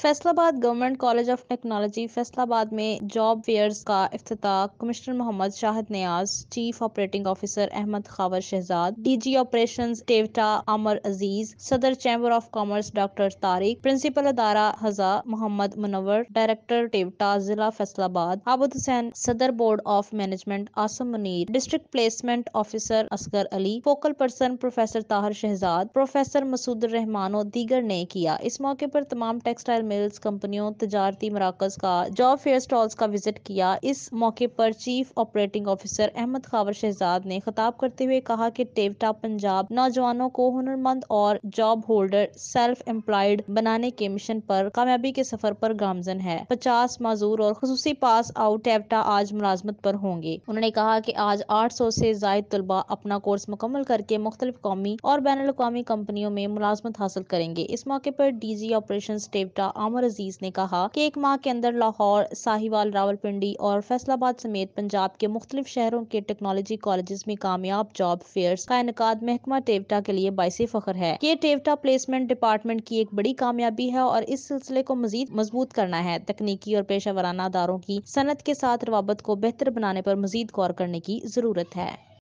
Faisalabad government college of technology Faisalabad में job fairs का अफ्ताह commissioner Mohammad Shahid Niaz chief operating officer Ahmed Khawar Shahzad DG operation TEVTA Aamir Aziz सदर chamber of commerce doctor Tariq principal अदारा हजा मोहम्मद मुनवर डायरेक्टर टेवटा जिला फैसलाबाद आबुद हुसैन सदर board of management Asim Munir district placement officer Asghar Ali focal person professor Tahir Shahzad professor Masood Rehman और दीगर ने किया इस मौके पर तमाम टेक्सटाइल मिल्स कंपनियों तजारती मराकज़ का जॉब फेयर स्टॉल्स का विजिट किया इस मौके पर chief operating officer Ahmed Khawar Shahzad ने खताब करते हुए कहा कि टेवटा पंजाब नौजवानों को हुनरमंद और जॉब होल्डर सेल्फ एम्प्लॉयड बनाने के मिशन पर कामयाबी के सफर पर गामजन है पचास मजूर और खसूसी पास आउट टेवटा आज मुलाजमत पर होंगे उन्होंने कहा की आज आठ सौ से जायद तलबा अपना कोर्स मुकम्मल करके मुख्तलिफ कौमी और बैन अवी कंपनियों में मुलाजमत हासिल करेंगे इस मौके पर D G operation TEVTA Aamir अजीज ने कहा कि एक माह के अंदर लाहौर साहिवाल रावलपिंडी और फैसलाबाद समेत पंजाब के मुख्तलिफ शहरों के टेक्नोलॉजी कॉलेज में कामयाब जॉब फेयर का इनका महकमा टेवटा के लिए बायस फखर है ये टेवटा प्लेसमेंट डिपार्टमेंट की एक बड़ी कामयाबी है और इस सिलसिले को मजीद मजबूत करना है तकनीकी और पेशा वाराना अदारों की सनत के साथ रवाबत को बेहतर बनाने पर मजीद गौर करने की जरूरत है